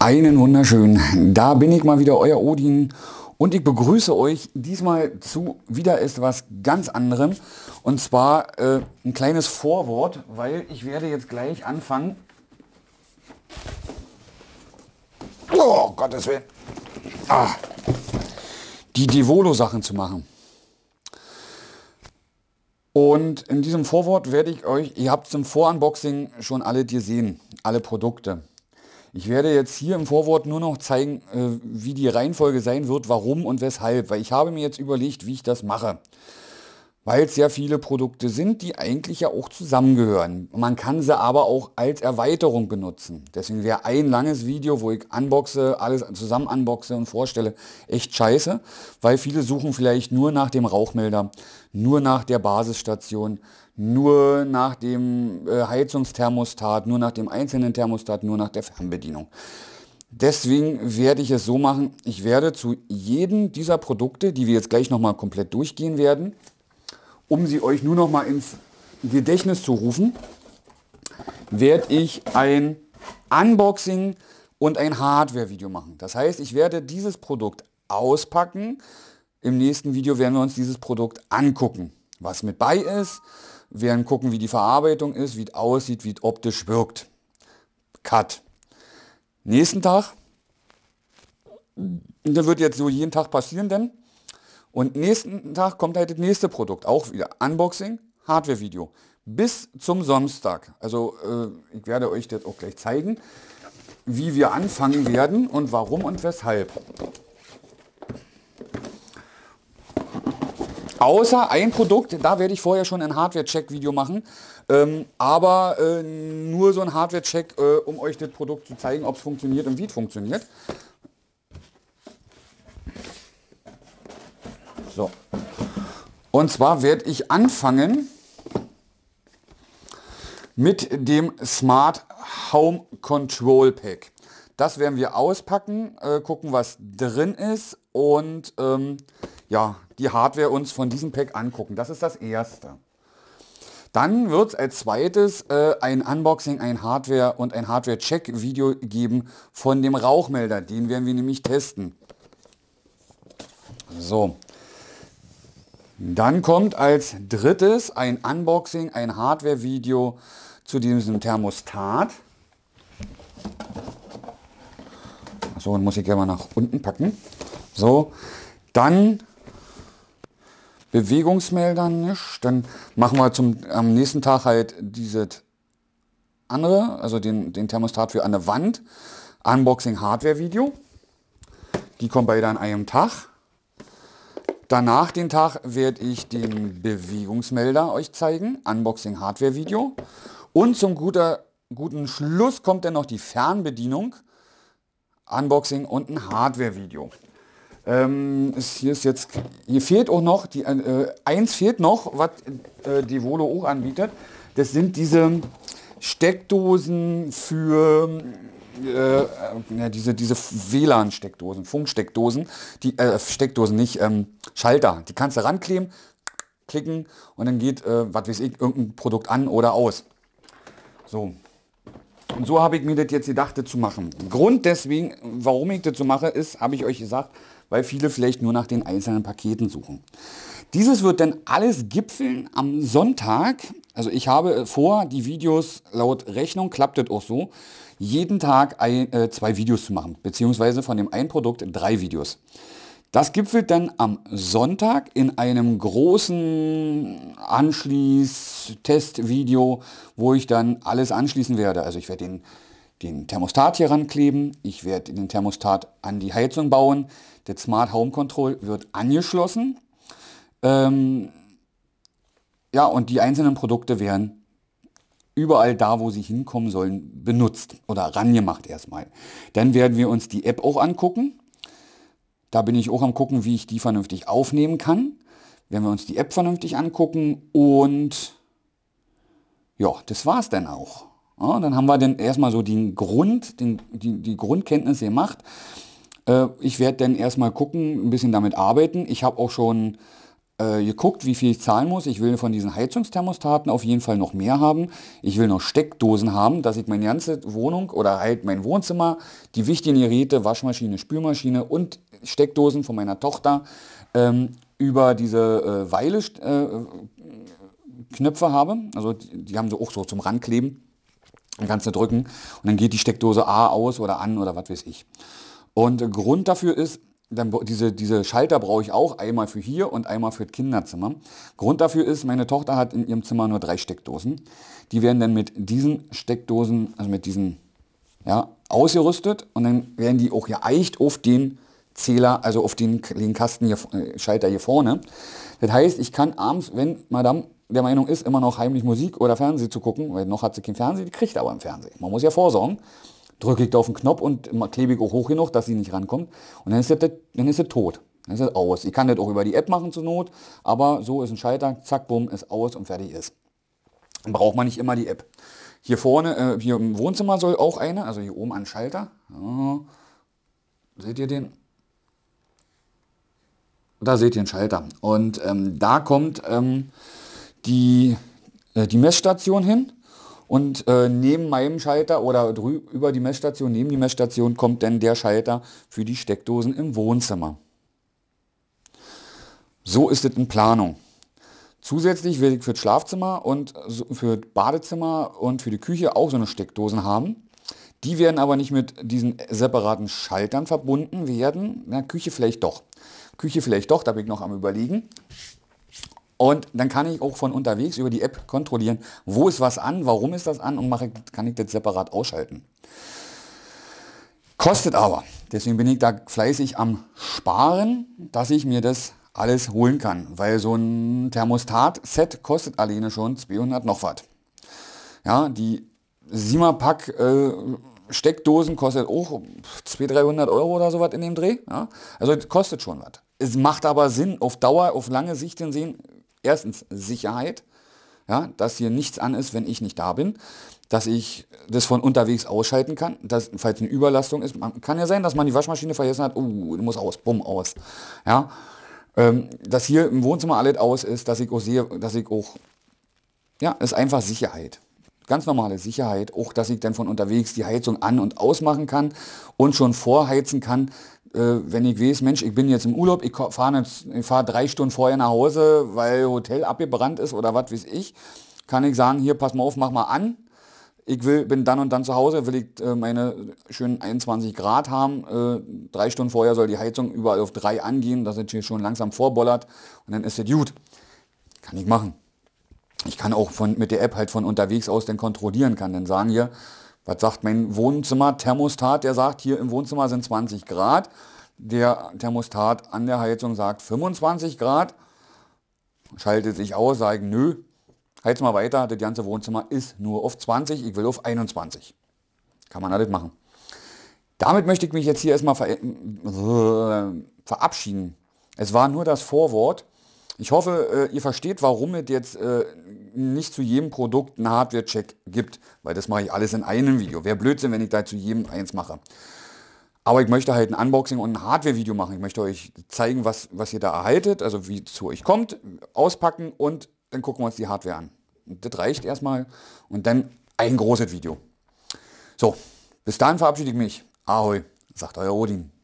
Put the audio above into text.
Einen wunderschönen. Da bin ich mal wieder, euer Odin. Und ich begrüße euch diesmal zu wieder ist was ganz anderem. Und zwar äh, ein kleines Vorwort, weil ich werde jetzt gleich anfangen. Oh, Gottes Willen. Ah, die Devolo-Sachen zu machen. Und in diesem Vorwort werde ich euch, ihr habt zum Vorunboxing schon alle sehen, alle Produkte. Ich werde jetzt hier im Vorwort nur noch zeigen, äh, wie die Reihenfolge sein wird, warum und weshalb, weil ich habe mir jetzt überlegt, wie ich das mache. Weil es sehr viele Produkte sind, die eigentlich ja auch zusammengehören. Man kann sie aber auch als Erweiterung benutzen. Deswegen wäre ein langes Video, wo ich unboxe, alles zusammen unboxe und vorstelle, echt scheiße, weil viele suchen vielleicht nur nach dem Rauchmelder, nur nach der Basisstation, nur nach dem äh, Heizungsthermostat, nur nach dem einzelnen Thermostat, nur nach der Fernbedienung. Deswegen werde ich es so machen, ich werde zu jedem dieser Produkte, die wir jetzt gleich nochmal komplett durchgehen werden, um sie euch nur nochmal ins Gedächtnis zu rufen, werde ich ein Unboxing und ein Hardware-Video machen. Das heißt, ich werde dieses Produkt auspacken. Im nächsten Video werden wir uns dieses Produkt angucken was mit bei ist. Wir werden gucken, wie die Verarbeitung ist, wie es aussieht, wie es optisch wirkt. Cut. Nächsten Tag, das wird jetzt so jeden Tag passieren denn. Und nächsten Tag kommt halt das nächste Produkt, auch wieder Unboxing, Hardware-Video. Bis zum Samstag. Also äh, ich werde euch das auch gleich zeigen, wie wir anfangen werden und warum und weshalb. Außer ein Produkt, da werde ich vorher schon ein Hardware-Check-Video machen. Ähm, aber äh, nur so ein Hardware-Check, äh, um euch das Produkt zu zeigen, ob es funktioniert und wie es funktioniert. So. Und zwar werde ich anfangen mit dem Smart Home Control Pack. Das werden wir auspacken, äh, gucken, was drin ist und ähm, ja, die Hardware uns von diesem Pack angucken. Das ist das erste. Dann wird es als zweites äh, ein Unboxing, ein Hardware und ein Hardware-Check-Video geben von dem Rauchmelder. Den werden wir nämlich testen. So. Dann kommt als drittes ein Unboxing, ein Hardware-Video zu diesem Thermostat. So, dann muss ich gerne mal nach unten packen. So, dann Bewegungsmelder nicht. Dann machen wir zum, am nächsten Tag halt dieses andere, also den, den Thermostat für an der Wand. Unboxing Hardware Video. Die kommt beide an einem Tag. Danach den Tag werde ich den Bewegungsmelder euch zeigen. Unboxing Hardware Video. Und zum guter, guten Schluss kommt dann noch die Fernbedienung. Unboxing und ein Hardware Video. Ähm, ist, hier ist jetzt, hier fehlt auch noch, die, äh, eins fehlt noch, was äh, die Volo auch anbietet. Das sind diese Steckdosen für äh, ja, diese, diese WLAN-Steckdosen, Funksteckdosen, die äh, Steckdosen nicht, ähm, Schalter. Die kannst du rankleben, klicken und dann geht, äh, was weiß ich, irgendein Produkt an oder aus. So, und so habe ich mir das jetzt gedacht, das zu machen. Grund deswegen, warum ich das so mache, ist, habe ich euch gesagt, weil viele vielleicht nur nach den einzelnen Paketen suchen. Dieses wird dann alles gipfeln am Sonntag. Also ich habe äh, vor, die Videos laut Rechnung, klappt das auch so, jeden Tag ein, äh, zwei Videos zu machen, beziehungsweise von dem einen Produkt drei Videos. Das gipfelt dann am Sonntag in einem großen Anschließ-Testvideo, wo ich dann alles anschließen werde. Also ich werde den, den Thermostat hier rankleben, ich werde den Thermostat an die Heizung bauen, der Smart Home Control wird angeschlossen. Ähm, ja, und die einzelnen Produkte werden überall da, wo sie hinkommen sollen, benutzt oder rangemacht erstmal. Dann werden wir uns die App auch angucken da bin ich auch am gucken, wie ich die vernünftig aufnehmen kann. Wenn wir uns die App vernünftig angucken und ja, das es dann auch. Ja, dann haben wir dann erstmal so den Grund, den, die, die Grundkenntnisse gemacht. Äh, ich werde dann erstmal gucken, ein bisschen damit arbeiten. Ich habe auch schon äh, geguckt, wie viel ich zahlen muss. Ich will von diesen Heizungsthermostaten auf jeden Fall noch mehr haben. Ich will noch Steckdosen haben, dass ich meine ganze Wohnung oder halt mein Wohnzimmer, die wichtigen Geräte, Waschmaschine, Spülmaschine und Steckdosen von meiner Tochter ähm, über diese äh, Weile äh, Knöpfe habe. Also die, die haben sie auch so zum Rankleben. Dann kannst du drücken und dann geht die Steckdose A aus oder an oder was weiß ich. Und Grund dafür ist, dann diese, diese Schalter brauche ich auch, einmal für hier und einmal für das Kinderzimmer. Grund dafür ist, meine Tochter hat in ihrem Zimmer nur drei Steckdosen. Die werden dann mit diesen Steckdosen, also mit diesen, ja, ausgerüstet und dann werden die auch geeicht auf den Zähler, also auf den, den Kasten hier, äh, Schalter hier vorne. Das heißt, ich kann abends, wenn Madame der Meinung ist, immer noch heimlich Musik oder Fernsehen zu gucken, weil noch hat sie keinen Fernsehen, die kriegt aber einen Fernsehen. Man muss ja vorsorgen drücke ich da auf den Knopf und klebe ich auch hoch genug, dass sie nicht rankommt. Und dann ist das, dann ist das tot. Dann ist das aus. Ich kann das auch über die App machen zur Not, aber so ist ein Schalter, zack, bumm, ist aus und fertig ist. Dann braucht man nicht immer die App. Hier vorne, äh, hier im Wohnzimmer soll auch eine, also hier oben ein Schalter. Ja. Seht ihr den? Da seht ihr den Schalter. Und ähm, da kommt ähm, die, äh, die Messstation hin und äh, neben meinem Schalter oder über die Messstation, neben die Messstation kommt dann der Schalter für die Steckdosen im Wohnzimmer. So ist es in Planung. Zusätzlich will ich für das Schlafzimmer und für das Badezimmer und für die Küche auch so eine Steckdosen haben. Die werden aber nicht mit diesen separaten Schaltern verbunden werden. Na, Küche vielleicht doch. Küche vielleicht doch, da bin ich noch am überlegen. Und dann kann ich auch von unterwegs über die App kontrollieren, wo ist was an, warum ist das an und mache, kann ich das separat ausschalten. Kostet aber. Deswegen bin ich da fleißig am Sparen, dass ich mir das alles holen kann. Weil so ein Thermostat-Set kostet alleine schon 200 noch was. Ja, die Sima-Pack äh, Steckdosen kostet auch 200, 300 Euro oder so was in dem Dreh. Ja? Also kostet schon was. Es macht aber Sinn, auf Dauer, auf lange Sicht den sehen, erstens Sicherheit, ja, dass hier nichts an ist, wenn ich nicht da bin, dass ich das von unterwegs ausschalten kann, dass, falls eine Überlastung ist, man, kann ja sein, dass man die Waschmaschine vergessen hat, uh, muss aus, bumm, aus, ja, ähm, dass hier im Wohnzimmer alles aus ist, dass ich auch sehe, dass ich auch, ja, ist einfach Sicherheit. Ganz normale Sicherheit, auch dass ich dann von unterwegs die Heizung an- und ausmachen kann und schon vorheizen kann, äh, wenn ich weiß, Mensch, ich bin jetzt im Urlaub, ich fahre fahr drei Stunden vorher nach Hause, weil Hotel abgebrannt ist oder was weiß ich, kann ich sagen, hier, pass mal auf, mach mal an. Ich will, bin dann und dann zu Hause, will ich äh, meine schönen 21 Grad haben. Äh, drei Stunden vorher soll die Heizung überall auf drei angehen, dass es hier schon langsam vorbollert und dann ist es gut. Kann ich machen. Ich kann auch von, mit der App halt von unterwegs aus dann kontrollieren, kann dann sagen hier, was sagt mein Wohnzimmer-Thermostat? Der sagt, hier im Wohnzimmer sind 20 Grad. Der Thermostat an der Heizung sagt 25 Grad. Schaltet sich aus, sagen, nö, heiz mal weiter, das ganze Wohnzimmer ist nur auf 20, ich will auf 21. Kann man alles machen. Damit möchte ich mich jetzt hier erstmal ver äh, verabschieden. Es war nur das Vorwort. Ich hoffe, äh, ihr versteht, warum es jetzt äh, nicht zu jedem Produkt einen Hardware-Check gibt, weil das mache ich alles in einem Video. Wäre Blödsinn, wenn ich da zu jedem eins mache. Aber ich möchte halt ein Unboxing und ein Hardware-Video machen. Ich möchte euch zeigen, was, was ihr da erhaltet, also wie es zu euch kommt, auspacken und dann gucken wir uns die Hardware an. Und das reicht erstmal und dann ein großes Video. So, bis dahin verabschiede ich mich. Ahoi, sagt euer Odin.